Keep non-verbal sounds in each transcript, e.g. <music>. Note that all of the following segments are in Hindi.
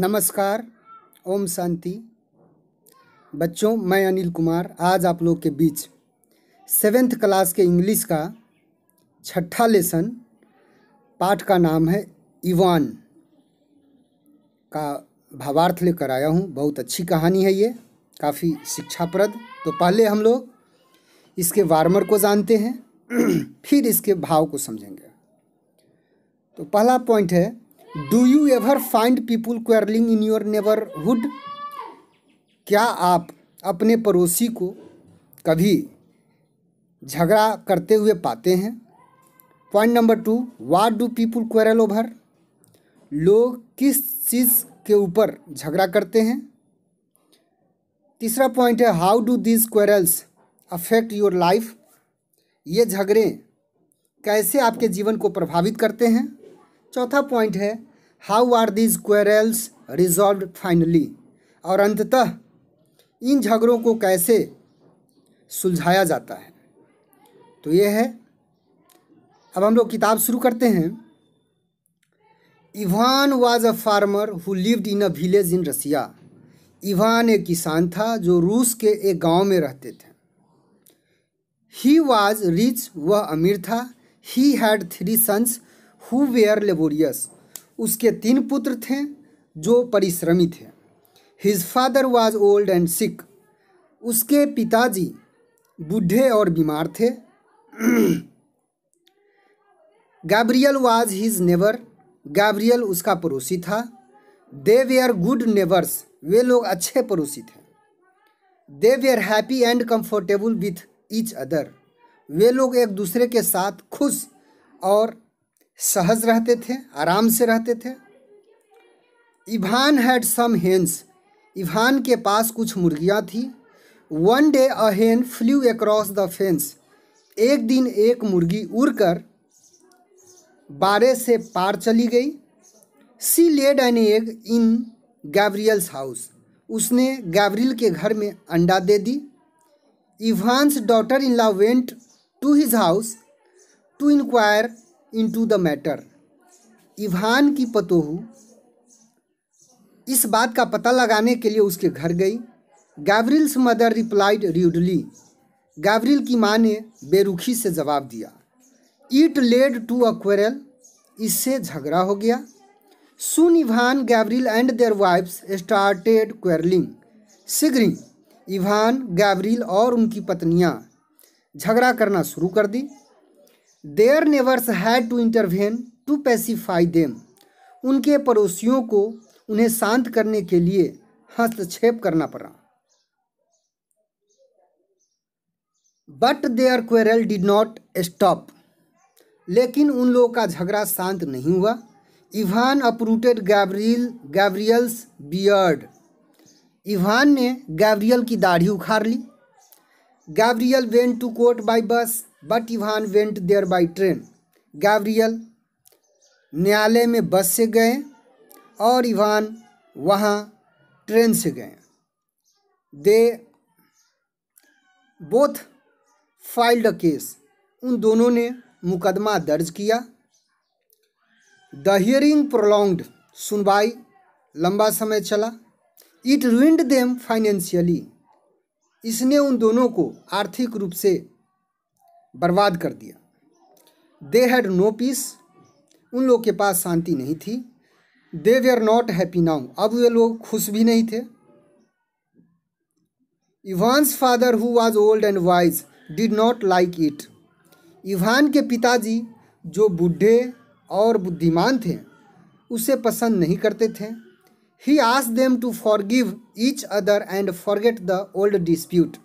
नमस्कार ओम शांति बच्चों मैं अनिल कुमार आज आप लोग के बीच सेवेंथ क्लास के इंग्लिश का छठा लेसन पाठ का नाम है इवान का भावार्थ लेकर आया हूँ बहुत अच्छी कहानी है ये काफ़ी शिक्षाप्रद तो पहले हम लोग इसके वार्मर को जानते हैं <clears throat> फिर इसके भाव को समझेंगे तो पहला पॉइंट है do you ever find people quarrelling in your neighbourhood क्या आप अपने पड़ोसी को कभी झगड़ा करते हुए पाते हैं point number two what do people quarrel over लोग किस चीज़ के ऊपर झगड़ा करते हैं तीसरा पॉइंट है how do these quarrels affect your life ये झगड़े कैसे आपके जीवन को प्रभावित करते हैं चौथा पॉइंट है how are these quarrels resolve finally और अंततः इन झगड़ों को कैसे सुलझाया जाता है तो ये है अब हम लोग किताब शुरू करते हैं Ivan was a farmer who lived in a village in Russia Ivan एक किसान था जो रूस के एक गांव में रहते थे ही वाज रिच वह अमीर था he had three sons who were laborious उसके तीन पुत्र थे जो परिश्रमी थे his father was old and sick उसके पिताजी बूढ़े और बीमार थे Gabriel was his neighbour Gabriel उसका पड़ोसी था दे वेयर गुड नेबर्स वे लोग अच्छे पड़ोसी थे they were happy and comfortable with each other वे लोग एक दूसरे के साथ खुश और सहज रहते थे आराम से रहते थे Ivan had some hens Ivan के पास कुछ मुर्गियाँ थी वन डे अ हेन फ्लू अक्रॉस द फेंस एक दिन एक मुर्गी उड़कर बारे से पार चली गई she laid an egg in Gabriel's house उसने गैब्रियल के घर में अंडा दे दी Ivan's daughter in law went to his house to inquire into the matter Ivan की पतोहू इस बात का पता लगाने के लिए उसके घर गई Gavril's mother replied rudely Gavril की माँ ने बेरुखी से जवाब दिया इट लेड टू अक्वेरल इससे झगड़ा हो गया soon Ivan Gavril and their wives started quarrelling सिगरिंग इवान गैवरिल और उनकी पत्नियाँ झगड़ा करना शुरू कर दी their neighbours had to intervene to pacify them उनके पड़ोसियों को उन्हें शांत करने के लिए हस्तक्षेप करना पड़ा but their quarrel did not stop लेकिन उन लोगों का झगड़ा शांत नहीं हुआ Ivan uprooted Gabriel Gabriel's beard Ivan ने गैब्रियल की दाढ़ी उखाड़ ली Gabriel went to court by bus but Ivan went there by train Gabriel न्यायालय में बस से गए और इवान वहाँ ट्रेन से गए they both filed a case उन दोनों ने मुकदमा दर्ज किया द हियरिंग प्रोलॉन्ग्ड सुनवाई लंबा समय चला इट रुइंड देम फाइनेंशियली इसने उन दोनों को आर्थिक रूप से बर्बाद कर दिया दे हैड नो पीस उन लोग के पास शांति नहीं थी they were not happy now अब वे लोग खुश भी नहीं थे Ivan's father who was old and wise did not like it Ivan के पिताजी जो बूढ़े और बुद्धिमान थे उसे पसंद नहीं करते थे ही आस them to forgive each other and forget the old dispute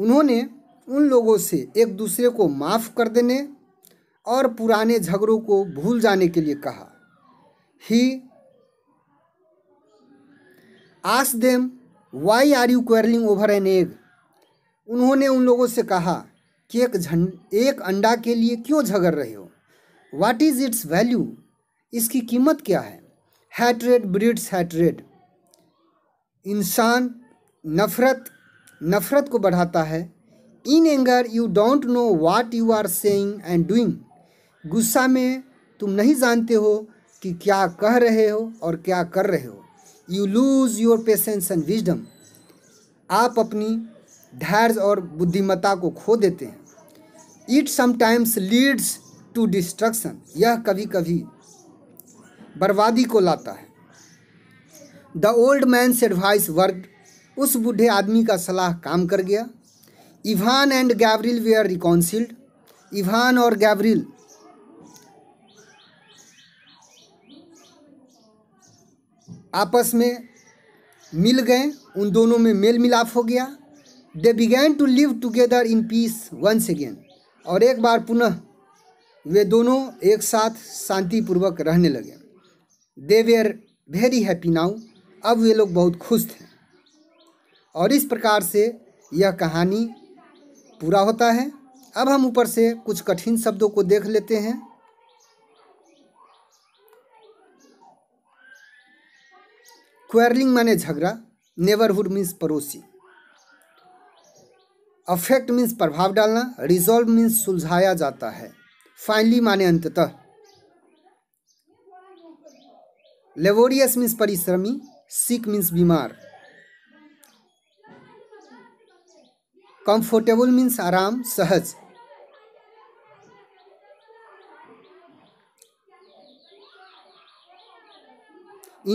उन्होंने उन लोगों से एक दूसरे को माफ़ कर देने और पुराने झगड़ों को भूल जाने के लिए कहा ही आस them why are you quarrelling over an egg उन्होंने उन लोगों से कहा कि एक झंड एक अंडा के लिए क्यों झगड़ रहे हो वाट इज़ इट्स वैल्यू इसकी कीमत क्या है हैट्रेड ब्रिड्स हैट्रेड इंसान नफ़रत नफ़रत को बढ़ाता है in anger you don't know what you are saying and doing गुस्सा में तुम नहीं जानते हो कि क्या कह रहे हो और क्या कर रहे हो you lose your patience and wisdom आप अपनी धैर्य और बुद्धिमत्ता को खो देते हैं it sometimes leads to destruction यह कभी कभी बर्बादी को लाता है the old man's advice work उस बूढ़े आदमी का सलाह काम कर गया Ivan and Gabriel they are reconciled Ivan और गैब्रिल आपस में मिल गए उन दोनों में मेल मिलाप हो गया they began to live together in peace once again और एक बार पुनः वे दोनों एक साथ शांतिपूर्वक रहने लगे they were very happy now अब वे लोग बहुत खुश थे और इस प्रकार से यह कहानी पूरा होता है अब हम ऊपर से कुछ कठिन शब्दों को देख लेते हैं क्वेरलिंग माने झगड़ा नेबरहुड मीन्स पड़ोसी अफेक्ट मीन्स प्रभाव डालना रिजॉल्व मीन्स सुलझाया जाता है फाइनली माने अंततः लेबोरियस मीन्स परिश्रमी सिक मीन्स बीमार कंफर्टेबल मीन्स आराम सहज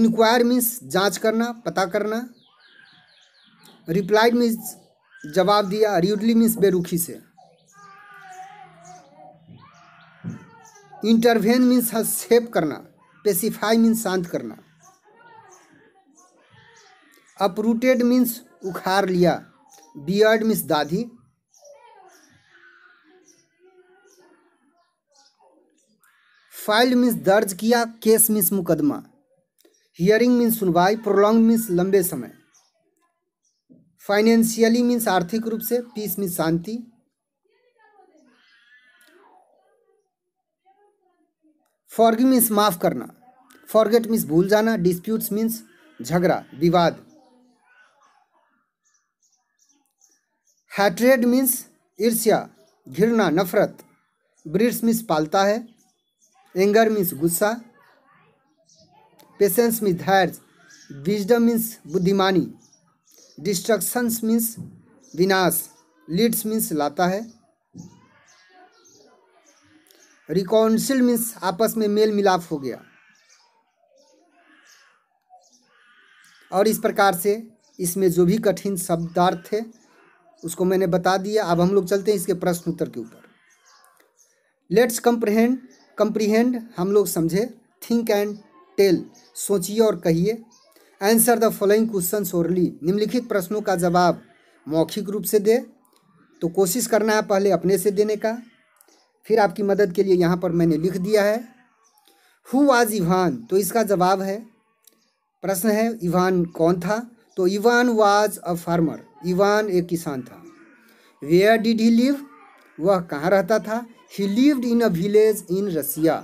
इंक्वायर मीन्स जांच करना पता करना रिप्लाइड मीन्स जवाब दिया रियुडली मीन्स बेरुखी से इंटरवेन मीन्स हस्तक्षेप करना पेसिफाई मीन्स शांत करना अपरूटेड मीन्स उखाड़ लिया बियर्ड मिस दादी फाइल मिस दर्ज किया केस मिस मुकदमा हियरिंग मिस सुनवाई प्रोलॉन्ग मिस लंबे समय फाइनेंशियली मीन्स आर्थिक रूप से पीस मिस शांति फॉरगिव मिस माफ करना फॉरगेट मिस भूल जाना डिस्प्यूट्स मीन्स झगड़ा विवाद हैट्रेड मीन्स ईर्ष्या घृणा नफरत ब्रिड्स मीन्स पालता है एंगर मीन्स गुस्सा पेशेंस मीन्स धैर्य विजडम मीन्स बुद्धिमानी डिस्ट्रक्शंस मीन्स विनाश लीड्स मीन्स लाता है रिकॉन्सिल मीन्स आपस में मेल मिलाप हो गया और इस प्रकार से इसमें जो भी कठिन शब्दार्थ है उसको मैंने बता दिया अब हम लोग चलते हैं इसके प्रश्न उत्तर के ऊपर लेट्स कम्प्रहेंड कम्प्रीहेंड हम लोग समझे थिंक एंड टेल सोचिए और कहिए answer the following question orally निम्नलिखित प्रश्नों का जवाब मौखिक रूप से दे तो कोशिश करना है पहले अपने से देने का फिर आपकी मदद के लिए यहाँ पर मैंने लिख दिया है हु वाज इवान तो इसका जवाब है प्रश्न है इवान कौन था तो Ivan was a farmer Ivan एक किसान था वेयर डिड ही लिव वह कहाँ रहता था ही lived in a village in रसिया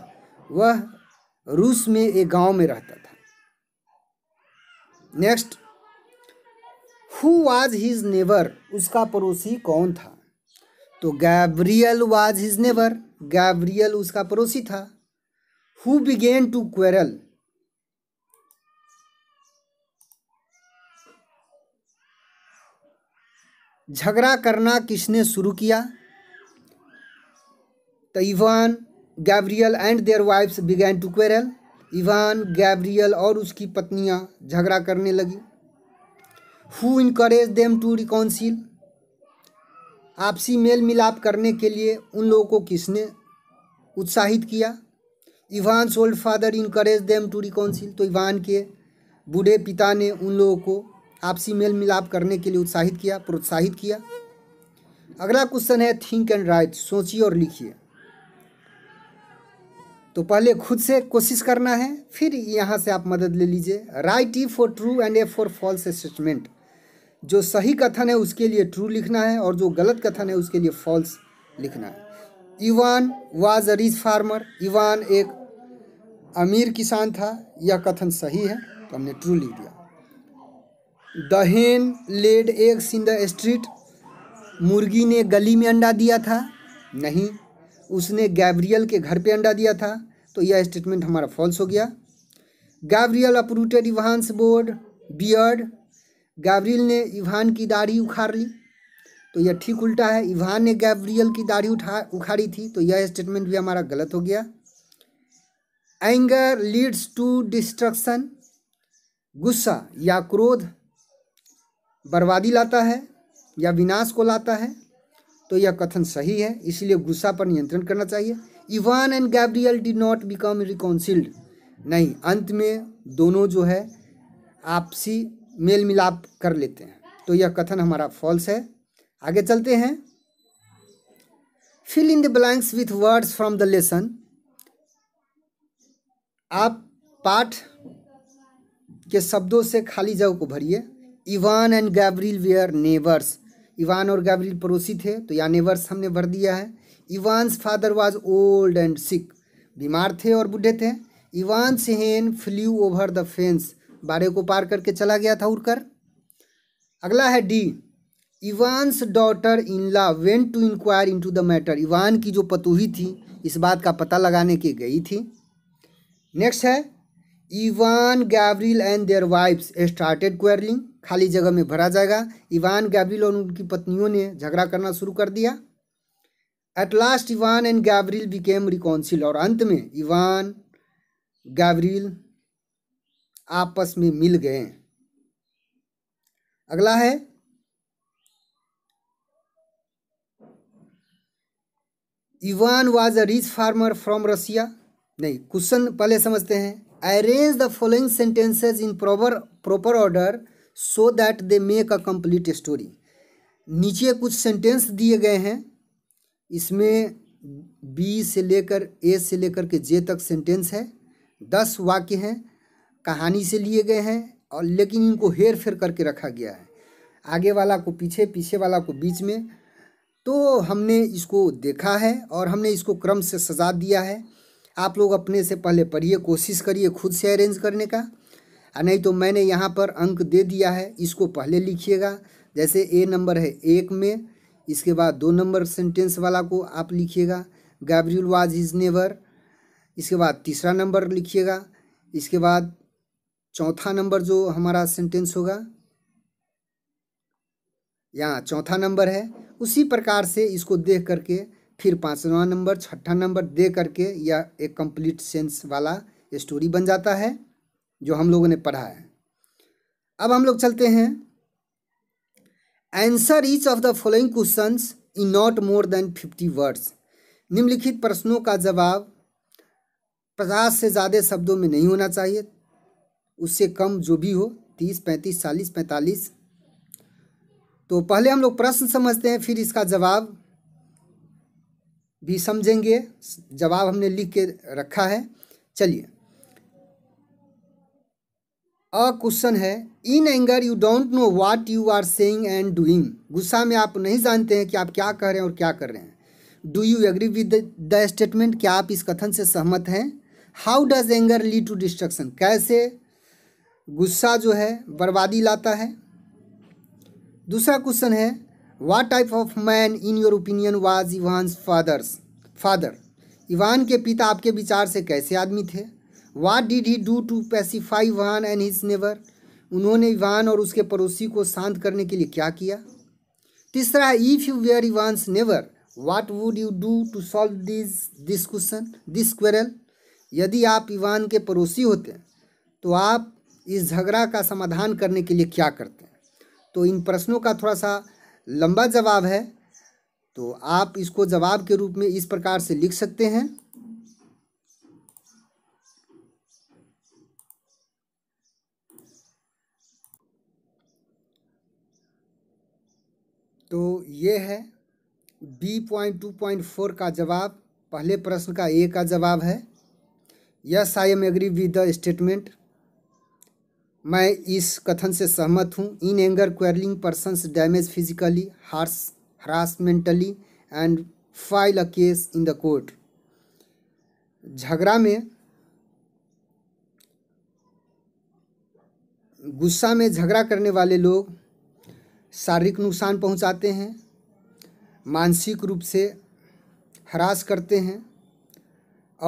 वह रूस में एक गांव में रहता था next who was his neighbour उसका पड़ोसी कौन था तो Gabriel was his neighbour Gabriel उसका पड़ोसी था हु बिगेन टू क्वेरल झगड़ा करना किसने शुरू किया तो Ivan Gabriel and their wives began to quarrel Ivan Gabriel और उसकी पत्नियां झगड़ा करने लगी who encourage them to reconcile आपसी मेल मिलाप करने के लिए उन लोगों को किसने उत्साहित किया Ivan old father encourage them to reconcile तो इवान के बूढ़े पिता ने उन लोगों को आपसी मेल मिलाप करने के लिए उत्साहित किया प्रोत्साहित किया अगला क्वेश्चन है थिंक एंड राइट सोचिए और लिखिए तो पहले खुद से कोशिश करना है फिर यहाँ से आप मदद ले लीजिए write E for true and A for false statement जो सही कथन है उसके लिए ट्रू लिखना है और जो गलत कथन है उसके लिए फॉल्स लिखना है Ivan was a rich farmer Ivan एक अमीर किसान था यह कथन सही है तो हमने ट्रू लिख दिया the hen laid eggs in the street मुर्गी ने गली में अंडा दिया था नहीं उसने गैब्रियल के घर पे अंडा दिया था तो यह स्टेटमेंट हमारा फॉल्स हो गया Gabriel uprooted Ivan's board beard Gabriel ने इवान की दाढ़ी उखाड़ ली तो यह ठीक उल्टा है इवान ने गैब्रियल की दाढ़ी उठा उखाड़ी थी तो यह स्टेटमेंट भी हमारा गलत हो गया एंगर लीड्स टू डिस्ट्रक्शन गुस्सा या क्रोध बर्बादी लाता है या विनाश को लाता है तो यह कथन सही है इसलिए गुस्सा पर नियंत्रण करना चाहिए Ivan and Gabriel did not become reconciled नहीं अंत में दोनों जो है आपसी मेल मिलाप कर लेते हैं तो यह कथन हमारा फॉल्स है आगे चलते हैं fill in the blanks with words from the lesson आप पाठ के शब्दों से खाली जगह को भरिए Ivan and Gabriel were neighbours Ivan और गैब्रिल पड़ोसी थे तो यहाँ नेवर्स हमने भर दिया है Ivan's father was old and sick बीमार थे और बूढ़े थे इवान हेन फ्लू ओवर द फेंस बारे को पार करके चला गया था उड़कर अगला है the Ivan's daughter in law went to inquire to the matter Ivan की जो पतोही थी इस बात का पता लगाने के गई थी नेक्स्ट है Ivan Gabriel and their wives started quarrelling खाली जगह में भरा जाएगा इवान गैब्रिल और उनकी पत्नियों ने झगड़ा करना शुरू कर दिया at last Ivan and Gabriel became reconcile और अंत में इवान गैब्रिल आपस में मिल गए अगला है Ivan was a rich farmer from Russia नहीं क्वेश्चन पहले समझते हैं arrange the following sentences in proper proper order so that they make a complete story नीचे कुछ सेंटेंस दिए गए हैं इसमें बी से लेकर ए से लेकर के जे तक सेंटेंस है दस वाक्य हैं कहानी से लिए गए हैं और लेकिन इनको हेर फेर करके रखा गया है आगे वाला को पीछे पीछे वाला को बीच में तो हमने इसको देखा है और हमने इसको क्रम से सजा दिया है आप लोग अपने से पहले पढ़िए कोशिश करिए खुद से अरेंज करने का नहीं तो मैंने यहाँ पर अंक दे दिया है इसको पहले लिखिएगा जैसे ए नंबर है एक में इसके बाद दो नंबर सेंटेंस वाला को आप लिखिएगा गैब्रियल वाज इज़ नेवर इसके बाद तीसरा नंबर लिखिएगा इसके बाद चौथा नंबर जो हमारा सेंटेंस होगा यहाँ चौथा नंबर है उसी प्रकार से इसको देख करके फिर पाँचवा नंबर छठा नंबर दे करके यह एक कंप्लीट सेंस वाला स्टोरी बन जाता है जो हम लोगों ने पढ़ा है अब हम लोग चलते हैं answer each of the following question in not more than fifty words निम्नलिखित प्रश्नों का जवाब पचास से ज़्यादा शब्दों में नहीं होना चाहिए उससे कम जो भी हो तीस पैंतीस चालीस पैंतालीस तो पहले हम लोग प्रश्न समझते हैं फिर इसका जवाब भी समझेंगे जवाब हमने लिख के रखा है चलिए अ क्वेश्चन है in anger you don't know what you are saying and doing गुस्सा में आप नहीं जानते हैं कि आप क्या कह रहे हैं और क्या कर रहे हैं do you agree with the statement क्या आप इस कथन से सहमत हैं how does anger lead to destruction कैसे गुस्सा जो है बर्बादी लाता है दूसरा क्वेश्चन है what type of man in your opinion was Ivan father's father Ivan के पिता आपके विचार से कैसे आदमी थे what did he do to pacify Ivan and his neighbour उन्होंने इवान और उसके पड़ोसी को शांत करने के लिए क्या किया तीसरा if you were Ivan's neighbour what would you do to solve this question this quarrel यदि आप इवान के पड़ोसी होते हैं तो आप इस झगड़ा का समाधान करने के लिए क्या करते हैं तो इन प्रश्नों का थोड़ा सा लंबा जवाब है तो आप इसको जवाब के रूप में इस प्रकार से लिख सकते हैं तो ये है B point two point four का जवाब पहले प्रश्न का ए का जवाब है yes I am agree with the statement मैं इस कथन से सहमत हूँ in anger quarrelling persons damage physically harsh harassmentally and file a case in the court झगड़ा में गुस्सा में झगड़ा करने वाले लोग शारीरिक नुकसान पहुंचाते हैं मानसिक रूप से हरास करते हैं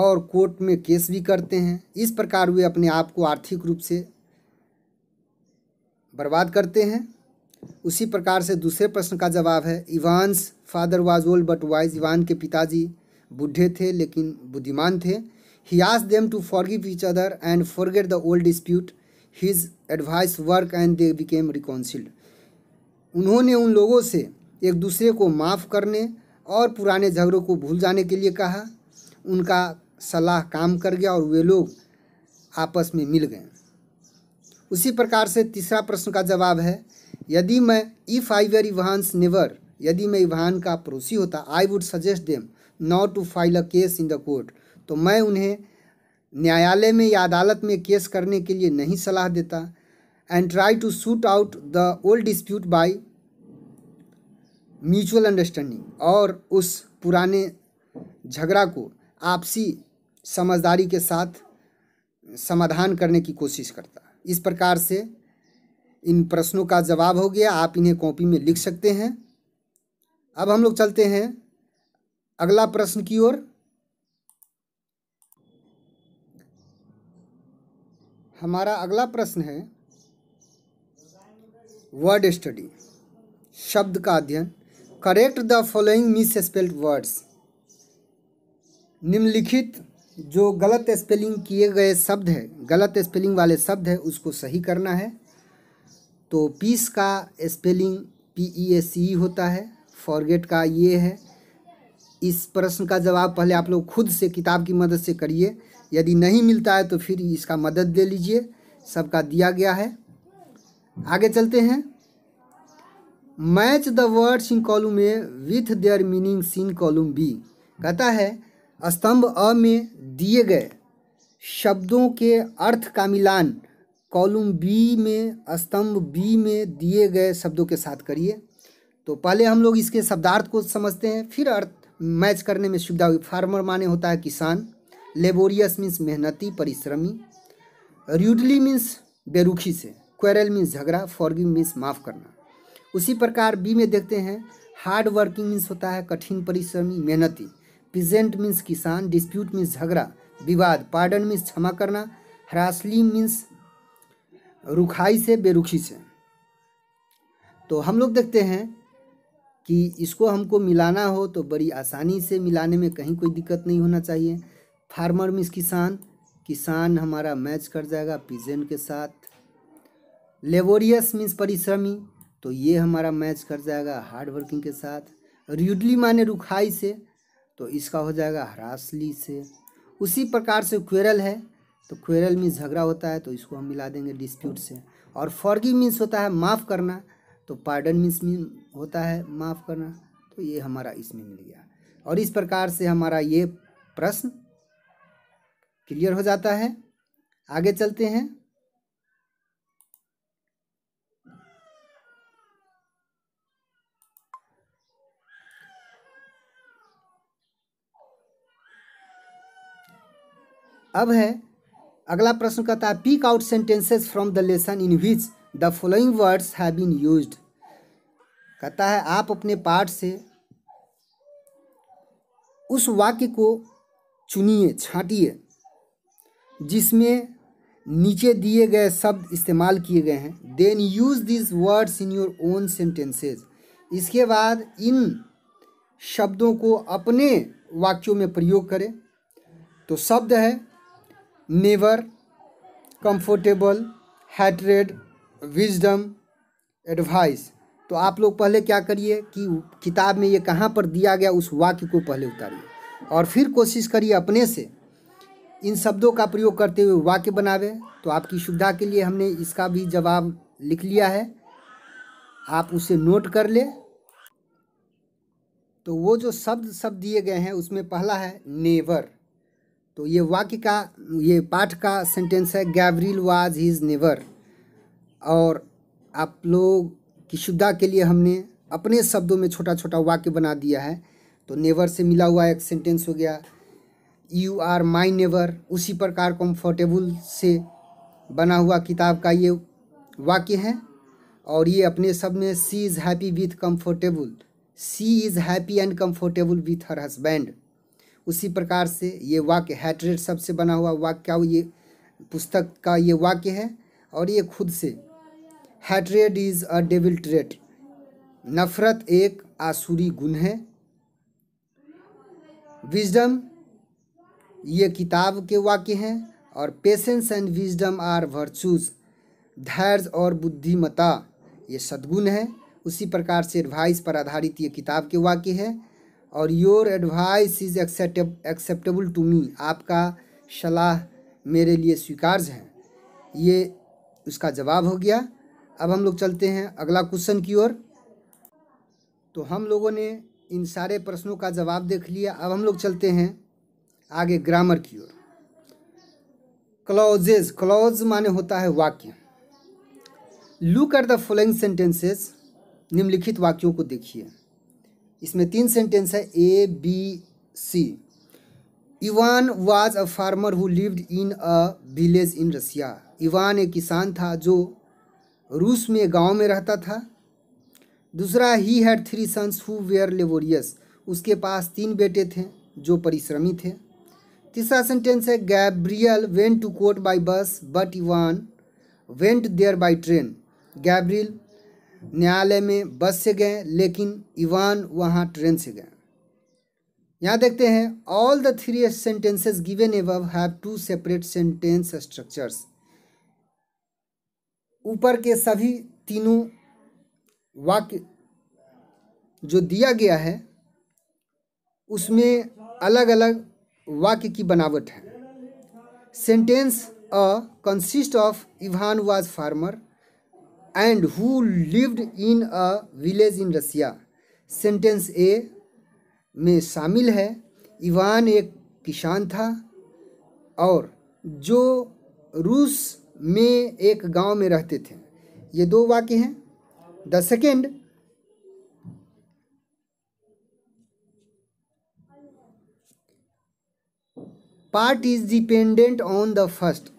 और कोर्ट में केस भी करते हैं इस प्रकार वे अपने आप को आर्थिक रूप से बर्बाद करते हैं उसी प्रकार से दूसरे प्रश्न का जवाब है Ivan's father was old but wise Ivan के पिताजी बूढ़े थे लेकिन बुद्धिमान थे ही आज them to forgive each other and forget the old dispute his advice work and they became reconciled उन्होंने उन लोगों से एक दूसरे को माफ़ करने और पुराने झगड़ों को भूल जाने के लिए कहा उनका सलाह काम कर गया और वे लोग आपस में मिल गए उसी प्रकार से तीसरा प्रश्न का जवाब है यदि मैं if I were Ivan's neighbour यदि मैं इवहान का पड़ोसी होता I would suggest them not to file a case in the court तो मैं उन्हें न्यायालय में या अदालत में केस करने के लिए नहीं सलाह देता and try to sort out the old dispute by mutual understanding और उस पुराने झगड़ा को आपसी समझदारी के साथ समाधान करने की कोशिश करता है इस प्रकार से इन प्रश्नों का जवाब हो गया आप इन्हें कॉपी में लिख सकते हैं अब हम लोग चलते हैं अगला प्रश्न की ओर हमारा अगला प्रश्न है वर्ड स्टडी शब्द का अध्ययन correct the following misspelled words निम्नलिखित जो गलत स्पेलिंग किए गए शब्द है गलत स्पेलिंग वाले शब्द है उसको सही करना है तो पीस का spelling P E S E होता है फॉरगेट का ये है इस प्रश्न का जवाब पहले आप लोग खुद से किताब की मदद से करिए यदि नहीं मिलता है तो फिर इसका मदद ले लीजिए सबका दिया गया है आगे चलते हैं match the words in column A with their meanings in column B कहता है स्तंभ अ में दिए गए शब्दों के अर्थ का मिलान कॉलम बी में स्तंभ बी में दिए गए शब्दों के साथ करिए तो पहले हम लोग इसके शब्दार्थ को समझते हैं फिर अर्थ मैच करने में सुविधा हुई फार्मर माने होता है किसान लेबोरियस मीन्स मेहनती परिश्रमी र्यूडली मीन्स बेरुखी से क्वेरल मीन्स झगड़ा फॉरगिव मीन्स माफ़ करना उसी प्रकार बी में देखते हैं हार्ड वर्किंग मीन्स होता है कठिन परिश्रमी मेहनती पिजेंट मीन्स किसान डिस्प्यूट मीन्स झगड़ा विवाद पार्डन मीन्स क्षमा करना हरासली मीन्स रुखाई से बेरुखी से तो हम लोग देखते हैं कि इसको हमको मिलाना हो तो बड़ी आसानी से मिलाने में कहीं कोई दिक्कत नहीं होना चाहिए फार्मर मीन्स किसान किसान हमारा मैच कर जाएगा पिजेंट के साथ लेबोरियस मीन्स परिश्रमी तो ये हमारा मैच कर जाएगा हार्ड वर्किंग के साथ र्यूडली माने रुखाई से तो इसका हो जाएगा हरासली से उसी प्रकार से क्वेरल है तो क्वेरल मीन्स झगड़ा होता है तो इसको हम मिला देंगे डिस्प्यूट से और फॉर्गी मीन्स होता है माफ़ करना तो पार्डन मीन्स मीन होता है माफ़ करना तो ये हमारा इसमें मिल गया और इस प्रकार से हमारा ये प्रश्न क्लियर हो जाता है आगे चलते हैं अब है अगला प्रश्न कहता है pick out sentences from the lesson in which the following words have been use कहता है आप अपने पाठ से उस वाक्य को चुनिए छाटिए जिसमें नीचे दिए गए शब्द इस्तेमाल किए गए हैं then use this words in your own sentences इसके बाद इन शब्दों को अपने वाक्यों में प्रयोग करें तो शब्द है neighbour comfortable hatred wisdom advice तो आप लोग पहले क्या करिए कि किताब में ये कहाँ पर दिया गया उस वाक्य को पहले उतारिए और फिर कोशिश करिए अपने से इन शब्दों का प्रयोग करते हुए वाक्य बनावे तो आपकी सुविधा के लिए हमने इसका भी जवाब लिख लिया है आप उसे नोट कर ले तो वो जो शब्द शब्द दिए गए हैं उसमें पहला है नेवर तो ये वाक्य का ये पाठ का सेंटेंस है गैब्रिल वाज हिज नेवर और आप लोग की शुद्धा के लिए हमने अपने शब्दों में छोटा छोटा वाक्य बना दिया है तो नेवर से मिला हुआ एक सेंटेंस हो गया यू आर माई नेवर उसी प्रकार कंफर्टेबल से बना हुआ किताब का ये वाक्य है और ये अपने शब्द में she is happy with comfortable she is happy and comfortable with her husband उसी प्रकार से ये वाक्य हैट्रेड से बना हुआ वाक्य वो ये पुस्तक का ये वाक्य है और ये खुद से hatred is a devil trait नफ़रत एक आसुरी गुण है विजडम ये किताब के वाक्य हैं और patience and wisdom are virtues धैर्य और बुद्धिमता ये सद्गुण है उसी प्रकार से एडवाइस पर आधारित ये किताब के वाक्य है और your advice is acceptable to me आपका सलाह मेरे लिए स्वीकार्य है ये उसका जवाब हो गया अब हम लोग चलते हैं अगला क्वेश्चन की ओर तो हम लोगों ने इन सारे प्रश्नों का जवाब देख लिया अब हम लोग चलते हैं आगे ग्रामर की ओर क्लॉजेज क्लॉज माने होता है वाक्य look at the following sentences निम्नलिखित वाक्यों को देखिए इसमें तीन सेंटेंस है A B C Ivan was a farmer who lived in a village in Russia Ivan एक किसान था जो रूस में गांव में रहता था दूसरा he had three sons who were laborious उसके पास तीन बेटे थे जो परिश्रमी थे तीसरा सेंटेंस है Gabriel went to court by bus but Ivan went there by train Gabriel न्यायालय में बस से गए लेकिन इवान वहाँ ट्रेन से गए यहाँ देखते हैं all the three sentences given above have two separate sentence structures ऊपर के सभी तीनों वाक्य जो दिया गया है उसमें अलग अलग वाक्य की बनावट है sentence A consist of Ivan was farmer and who lived in a village in Russia sentence A में शामिल है इवान एक किसान था और जो रूस में एक गांव में रहते थे ये दो वाक्य हैं the second part is dependent on the first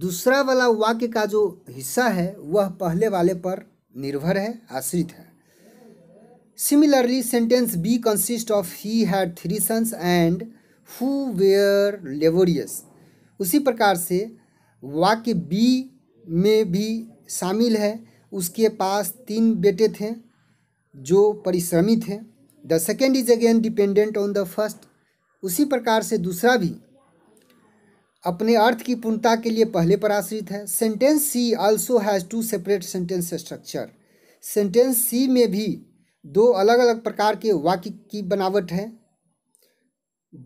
दूसरा वाला वाक्य का जो हिस्सा है वह पहले वाले पर निर्भर है आश्रित है similarly sentence B consist of he had three sons and who were laborious उसी प्रकार से वाक्य बी में भी शामिल है उसके पास तीन बेटे थे जो परिश्रमी थे the second is again dependent on the first उसी प्रकार से दूसरा भी अपने अर्थ की पूर्णता के लिए पहले पर आश्रित है sentence C also has two separate sentence structure sentence C में भी दो अलग अलग प्रकार के वाक्य की बनावट है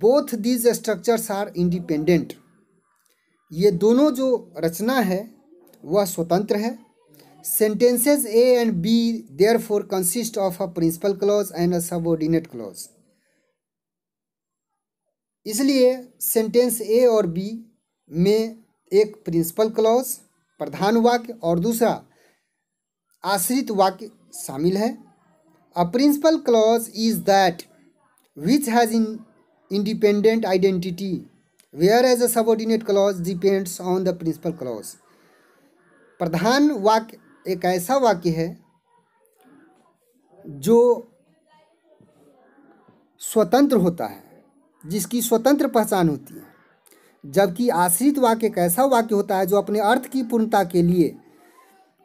both these structures are independent ये दोनों जो रचना है वह स्वतंत्र है sentences A and B therefore consist of a principal clause and a subordinate clause इसलिए सेंटेंस ए और बी में एक प्रिंसिपल क्लॉज प्रधान वाक्य और दूसरा आश्रित वाक्य शामिल है a principal clause is that which has in independent identity whereas a subordinate clause depends on the principal clause प्रधान वाक्य एक ऐसा वाक्य है जो स्वतंत्र होता है जिसकी स्वतंत्र पहचान होती है जबकि आश्रित वाक्य एक ऐसा वाक्य होता है जो अपने अर्थ की पूर्णता के लिए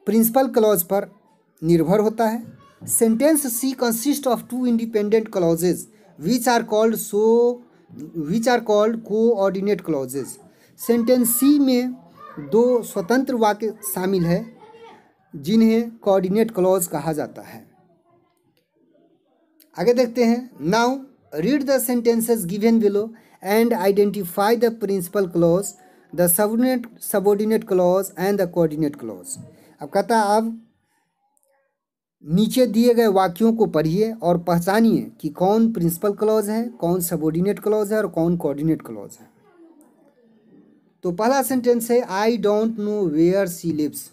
प्रिंसिपल क्लॉज पर निर्भर होता है sentence C consist of two independent clauses which are called so which are called coordinate clauses sentence C में दो स्वतंत्र वाक्य शामिल है जिन्हें कोऑर्डिनेट क्लॉज कहा जाता है आगे देखते हैं now read the sentences given below and identify the principal clause the subordinate subordinate clause and the coordinate clause अब कहता है नीचे दिए गए वाक्यों को पढ़िए और पहचानिए कि कौन प्रिंसिपल क्लॉज है कौन सबॉर्डिनेट क्लॉज है और कौन कोऑर्डिनेट क्लॉज है तो पहला सेंटेंस है I don't know where she lives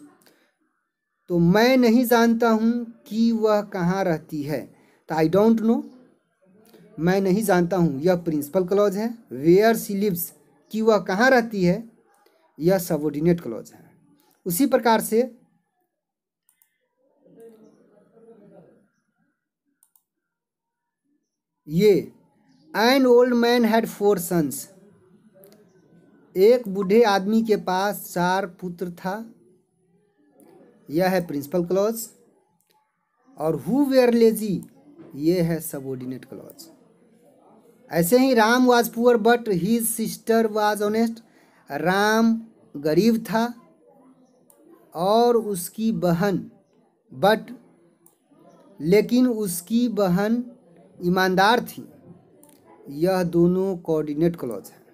तो मैं नहीं जानता हूँ कि वह कहाँ रहती है तो आई डोंट नो मैं नहीं जानता हूँ यह प्रिंसिपल क्लॉज है वेयर सी लिव्स कि वह कहाँ रहती है यह सबोर्डिनेट क्लॉज है उसी प्रकार से ये an old man had four sons एक बूढ़े आदमी के पास चार पुत्र था यह है प्रिंसिपल क्लॉज और हु वेयर लेजी ये है सबोर्डिनेट क्लॉज ऐसे ही Ram was poor but his sister was honest Ram गरीब था और उसकी बहन बट लेकिन उसकी बहन ईमानदार थी यह दोनों कोऑर्डिनेट क्लॉज है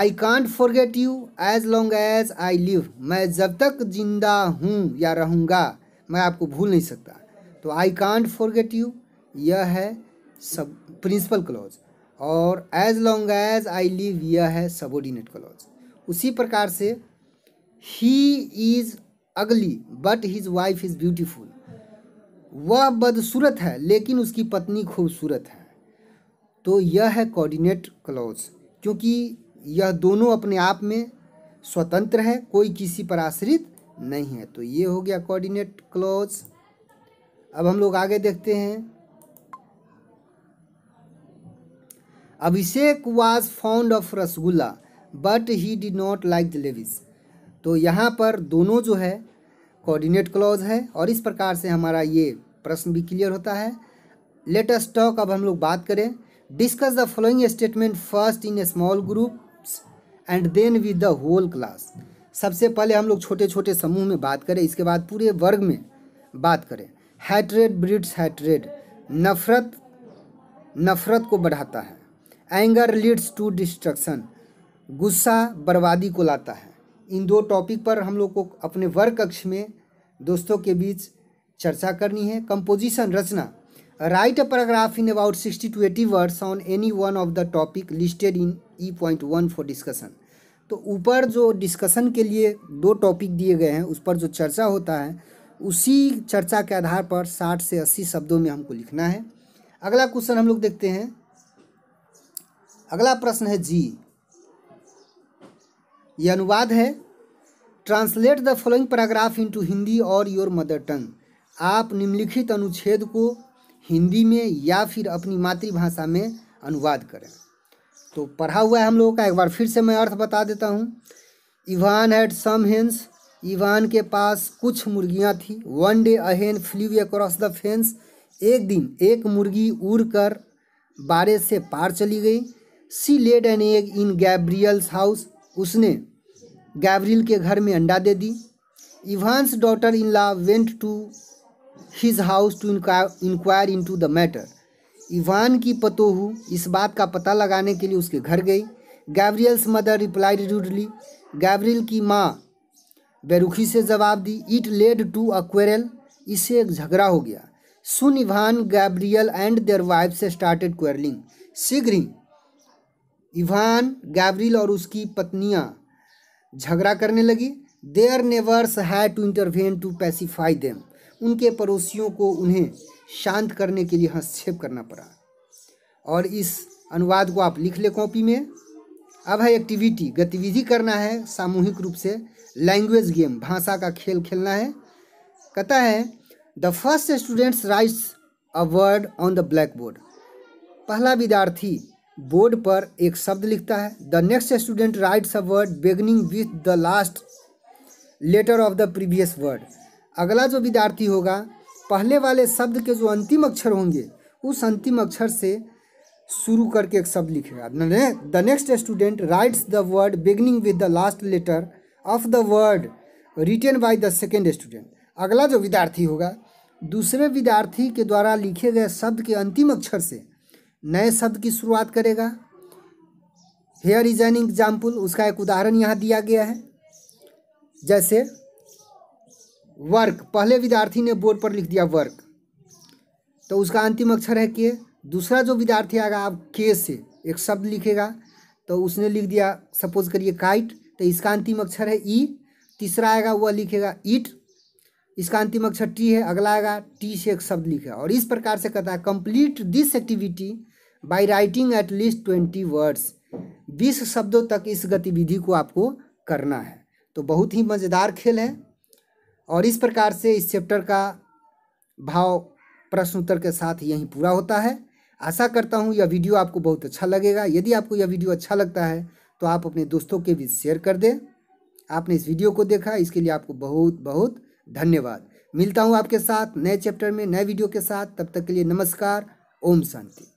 I can't forget you as long as I live मैं जब तक जिंदा हूँ या रहूँगा मैं आपको भूल नहीं सकता तो आई कॉन्ट फॉरगेट यू यह है सब प्रिंसिपल क्लॉज और as long as I live यह है सबोर्डिनेट क्लॉज उसी प्रकार से he is ugly but his wife is beautiful वह बदसूरत है लेकिन उसकी पत्नी खूबसूरत है तो यह है कोऑर्डिनेट क्लॉज क्योंकि यह दोनों अपने आप में स्वतंत्र है कोई किसी पर आश्रित नहीं है तो ये हो गया कोऑर्डिनेट क्लॉज अब हम लोग आगे देखते हैं Abhishek was fond of rasgulla but he did not like jalebis तो यहाँ पर दोनों जो है कोऑर्डिनेट क्लॉज है और इस प्रकार से हमारा ये प्रश्न भी क्लियर होता है लेटेस्ट टॉक अब हम लोग बात करें discuss the following statement first in small groups and then with the whole class सबसे पहले हम लोग छोटे छोटे समूह में बात करें इसके बाद पूरे वर्ग में बात करें हैट्रेड ब्रिड्स हैट्रेड नफरत नफरत को बढ़ाता है एंगर लीड्स टू डिस्ट्रक्शन गुस्सा बर्बादी को लाता है इन दो टॉपिक पर हम लोग को अपने वर्ग कक्ष में दोस्तों के बीच चर्चा करनी है कंपोजिशन रचना write a paragraph in about sixty to eighty words on any one of the topic listed in E point one for discussion तो ऊपर जो डिस्कशन के लिए दो टॉपिक दिए गए हैं उस पर जो चर्चा होता है उसी चर्चा के आधार पर साठ से अस्सी शब्दों में हमको लिखना है अगला क्वेश्चन हम लोग देखते हैं अगला प्रश्न है जी ये अनुवाद है translate the following paragraph into Hindi और योर मदर टंग आप निम्नलिखित अनुच्छेद को हिंदी में या फिर अपनी मातृभाषा में अनुवाद करें तो पढ़ा हुआ है हम लोगों का एक बार फिर से मैं अर्थ बता देता हूँ Ivan had some hens Ivan के पास कुछ मुर्गियाँ थी one day a hen flew across the fence एक दिन एक मुर्गी उड़ कर बारे से पार चली गई she laid an egg in Gabriel's house उसने गैब्रियल के घर में अंडा दे दी Ivan's daughter in law went to his house to inquire into the matter Ivan की पतोहू इस बात का पता लगाने के लिए उसके घर गई Gabriel's mother replied rudely Gabriel की माँ बेरुखी से जवाब दी it led to a quarrel इससे एक झगड़ा हो गया soon Ivan Gabriel and their wife से स्टार्टेड क्वेरलिंग शीघ्र ही इवान गैब्रिल और उसकी पत्नियां झगड़ा करने लगी their neighbours had to intervene to pacify them उनके पड़ोसियों को उन्हें शांत करने के लिए हस्तक्षेप करना पड़ा और इस अनुवाद को आप लिख ले कॉपी में अब है एक्टिविटी गतिविधि करना है सामूहिक रूप से लैंग्वेज गेम भाषा का खेल खेलना है कहता है the first students writes a word on the blackboard पहला विद्यार्थी बोर्ड पर एक शब्द लिखता है the next student writes a word beginning with the last letter of the previous word अगला जो विद्यार्थी होगा पहले वाले शब्द के जो अंतिम अक्षर होंगे उस अंतिम अक्षर से शुरू करके एक शब्द लिखेगा the next student writes the word beginning with the last letter of the word written by the second student अगला जो विद्यार्थी होगा दूसरे विद्यार्थी के द्वारा लिखे गए शब्द के अंतिम अक्षर से नए शब्द की शुरुआत करेगा हेयर इज एन एग्जाम्पल उसका एक उदाहरण यहाँ दिया गया है जैसे वर्क पहले विद्यार्थी ने बोर्ड पर लिख दिया वर्क तो उसका अंतिम अक्षर है के दूसरा जो विद्यार्थी आएगा आप के से एक शब्द लिखेगा तो उसने लिख दिया सपोज करिए काइट तो इसका अंतिम अक्षर है ई e। तीसरा आएगा वह लिखेगा ईट इसका अंतिम अक्षर टी है अगला आएगा टी से एक शब्द लिखेगा और इस प्रकार से कहता है complete this activity by writing at least twenty words बीस शब्दों तक इस गतिविधि को आपको करना है तो बहुत ही मज़ेदार खेल है और इस प्रकार से इस चैप्टर का भाव प्रश्न उत्तर के साथ यहीं पूरा होता है आशा करता हूँ यह वीडियो आपको बहुत अच्छा लगेगा यदि आपको यह वीडियो अच्छा लगता है तो आप अपने दोस्तों के बीच शेयर कर दें आपने इस वीडियो को देखा इसके लिए आपको बहुत बहुत धन्यवाद मिलता हूँ आपके साथ नए चैप्टर में नए वीडियो के साथ तब तक के लिए नमस्कार ओम शांति